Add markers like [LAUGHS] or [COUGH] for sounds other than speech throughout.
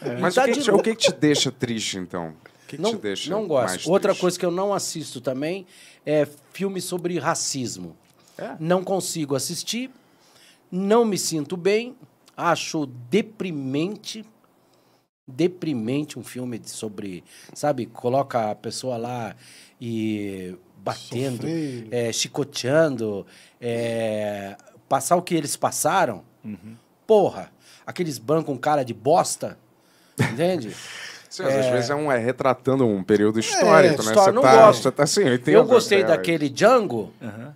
É. Mas tá o, que de... te, o, que, te deixa triste, então? O que, não, te deixa Não gosto. Outra triste? coisa que eu não assisto também é filme sobre racismo. É? Não consigo assistir, não me sinto bem, acho deprimente. Deprimente um filme sobre, sabe, coloca a pessoa lá e batendo, é, chicoteando, é, passar o que eles passaram. Uhum. Porra, aqueles bancos com cara de bosta Entende? Sim, é... Às vezes é, um, é retratando um período histórico, é, né? Você não tá, gosto. Tá, assim, eu, eu gostei é, é. daquele Django. Uhum.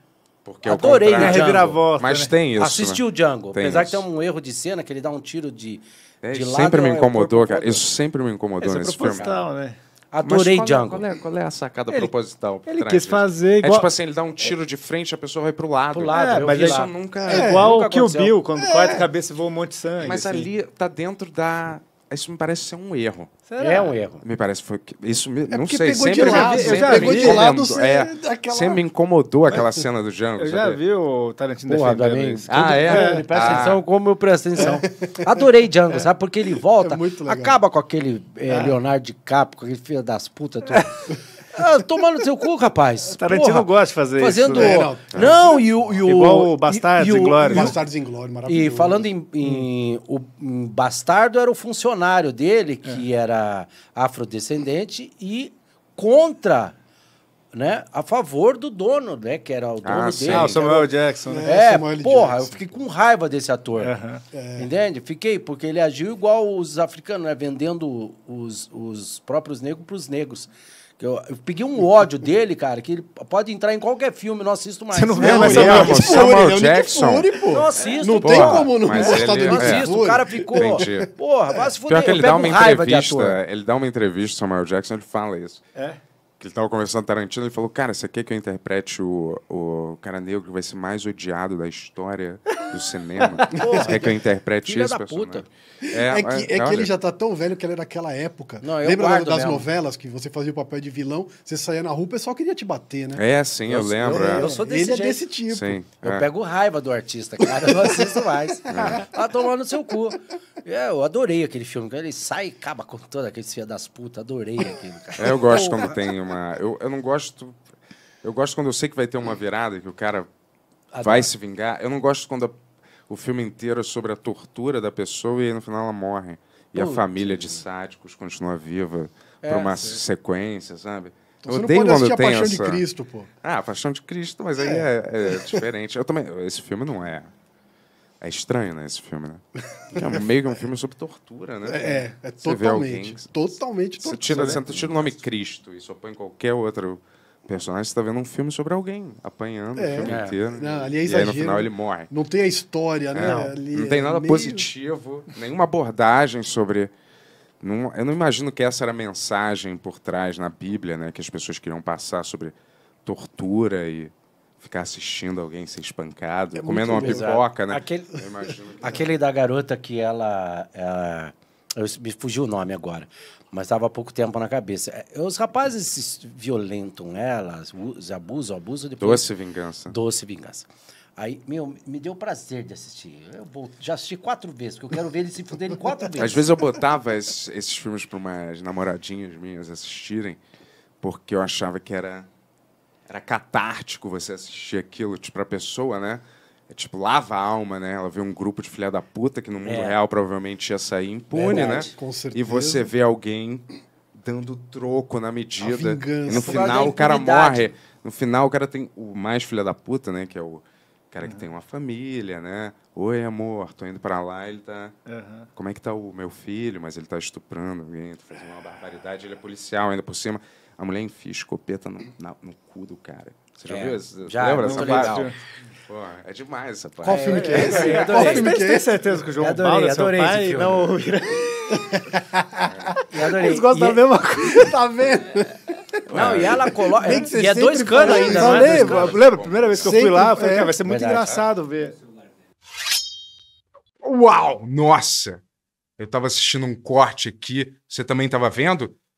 Porque é Adorei é né? reviravolta. Mas né? tem isso. Assisti né? o Django. Tem apesar isso. que tem um erro de cena, que ele dá um tiro de, é, de lado. Sempre me é, incomodou, cara. Isso sempre me incomodou esse nesse filme. Né? Adorei qual, Django. Qual é, qual é a sacada ele, proposital? Ele quis fazer igual... É tipo assim, ele dá um tiro de frente a pessoa vai pro lado. Pro lado, é, mas isso nunca... É, igual o Kill Bill, quando corta a cabeça e voa um monte de sangue. Mas assim. ali tá dentro da isso me parece ser um erro. Será? É um erro. Me parece foi isso me, é não sei, sempre de lado, eu já de lado é, aquela... sempre me incomodou aquela cena do Django. Eu já sabe? vi o Tarantino Porra, defendendo isso. Ah, é. é. Presta ah. atenção como eu presto atenção. [LAUGHS] Adorei Django, é. sabe? Porque ele é volta, acaba com aquele eh, é. Leonardo DiCaprio, com aquele filho das putas tudo. [LAUGHS] Ah, tomando seu cu, rapaz. Tarantino Porra, gosta de fazer fazendo... isso. Fazendo. Né? Não, é. não e, o, e o. Igual o Bastardos e, e Glória. Bastardos em Glória, maravilhoso. E falando em, em hum. o Bastardo, era o funcionário dele, é. que é. era afrodescendente e contra né, a favor do dono, né, que era o dono ah, dele. Ah, o Samuel era... Jackson. Né? É, é porra, Jackson. eu fiquei com raiva desse ator. Uhum. É. Entende? Fiquei, porque ele agiu igual os africanos, né, vendendo os, os próprios negros para os negros. Eu, eu, peguei um ódio dele, cara, que ele pode entrar em qualquer filme, não assisto mais. Você não vê mais Nick Fury, Jackson. Fury, pô. Não assisto. Não tem como não gostar ele, do Nick Fury. O cara ficou, Entendi. porra, vai se fuder. Pior que ele dá uma entrevista, ele dá uma entrevista, Samuel Jackson, ele fala isso. É? que ele estava conversando com Tarantino, ele falou, cara, você quer que eu interprete o, o cara negro que vai ser mais odiado da história do cinema? [LAUGHS] Porra, você quer que eu interprete filha esse da personagem? Puta. É, é, é que, é é que ele já está tão velho que ele era é daquela época. Não, Lembra das mesmo. novelas que você fazia o papel de vilão, você saía na rua, o pessoal queria te bater, né? É, sim, eu, eu lembro. Eu, eu é. sou desse Ele jeito. é desse tipo. Sim, eu pego raiva do artista, cara, eu não assisto mais. [LAUGHS] É. Tá tomando seu cu. É, eu adorei aquele filme. Ele sai e acaba com toda aquele filha das putas. Adorei aquilo, cara. É, eu gosto quando tem uma. Eu, eu não gosto. Eu gosto quando eu sei que vai ter uma virada, que o cara Adoro. vai se vingar. Eu não gosto quando a, o filme inteiro é sobre a tortura da pessoa e no final ela morre. E Putz. a família de sádicos continua viva é, para uma sim. sequência, sabe? Então, eu você odeio não pode quando tem a Paixão essa... de Cristo, pô. Ah, a Paixão de Cristo, mas é. aí é, é diferente. Eu também, esse filme não é é estranho, né, esse filme, né? É meio que um filme sobre tortura, né? É, é totalmente. Alguém, totalmente tortura. Você tira, né? você tira o nome Cristo e só põe qualquer outro personagem, você está vendo um filme sobre alguém, apanhando é. o filme é. inteiro. Né? Não, ali é exagero. E aí, no final ele morre. Não tem a história, né? É, não, não tem é nada meio... positivo, nenhuma abordagem sobre. Não, eu não imagino que essa era a mensagem por trás na Bíblia, né? Que as pessoas queriam passar sobre tortura e ficar assistindo alguém ser espancado, é comendo uma bizarro. pipoca, né? Aquele, [LAUGHS] é. Aquele da garota que ela, ela eu, me fugiu o nome agora, mas estava há pouco tempo na cabeça. É, os rapazes violentam elas, abusam, abusam depois. Doce vingança. Doce vingança. Aí, meu, me deu prazer de assistir. Eu vou, já assisti quatro vezes, porque eu quero ver eles se fuderem quatro [LAUGHS] vezes. Às vezes eu botava esses, esses filmes para umas namoradinhas minhas assistirem, porque eu achava que era era catártico você assistir aquilo, tipo, a pessoa, né? É, tipo, lava a alma, né? Ela vê um grupo de filha da puta que no mundo é. real provavelmente ia sair impune, né? Verdade, né? Com certeza. E você vê alguém dando troco na medida. E no final o cara morre. No final o cara tem o mais filha da puta, né? Que é o cara uhum. que é. tem uma família, né? Oi, amor, tô indo para lá, ele tá. Uhum. Como é que tá o meu filho? Mas ele tá estuprando alguém, tá fazendo uma barbaridade, ele é policial ainda por cima. A mulher enfia escopeta no, na, no cu do cara. Você já é. viu isso? Já, lembra essa legal. parte? Porra, é demais essa parte. Qual filme que é, é esse? Adorei. Qual filme que é esse? certeza que o João adorei, Paulo, é adorei seu pai, não ouviram. adorei. Eles gostam e... da é- mesma coisa, tá vendo? Não, é. e ela coloca. E é dois canos ainda, não, não é? Lembra, lembra, a primeira vez que sempre, eu fui lá, eu falei, é, vai ser muito Verdade, né? engraçado ver. Uau! Nossa! Eu tava assistindo um corte aqui. Você também tava vendo?